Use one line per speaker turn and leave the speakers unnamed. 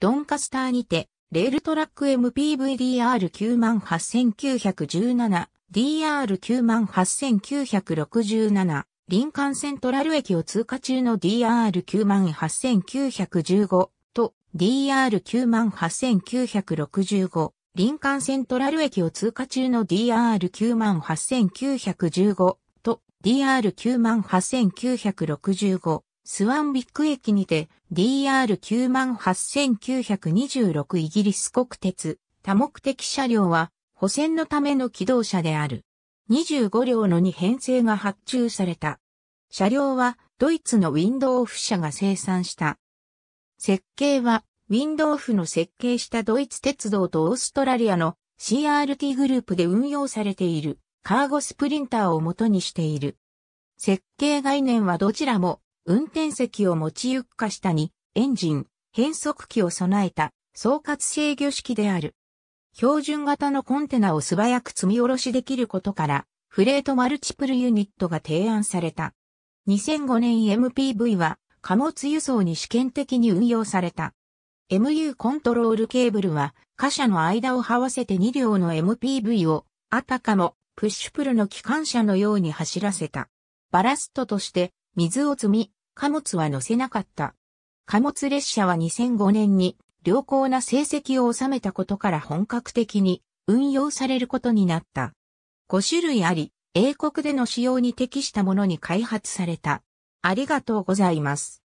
ドンカスターにて、レールトラック MPVDR98917、DR98967、林間セントラル駅を通過中の DR98915 と DR98965、林間セントラル駅を通過中の DR98915 と DR98965 スワンビック駅にて DR98926 イギリス国鉄多目的車両は補選のための機動車である。25両の2編成が発注された。車両はドイツのウィンドウフ社が生産した。設計はウィンドウフの設計したドイツ鉄道とオーストラリアの CRT グループで運用されているカーゴスプリンターを元にしている。設計概念はどちらも運転席を持ちゆっし下に、エンジン、変速機を備えた、総括制御式である。標準型のコンテナを素早く積み下ろしできることから、フレートマルチプルユニットが提案された。2005年 MPV は貨物輸送に試験的に運用された。MU コントロールケーブルは貨車の間を這わせて2両の MPV をあたかもプッシュプルの機関車のように走らせた。バラストとして水を積み貨物は載せなかった。貨物列車は2005年に良好な成績を収めたことから本格的に運用されることになった。5種類あり、英国での使用に適したものに開発された。ありがとうございます。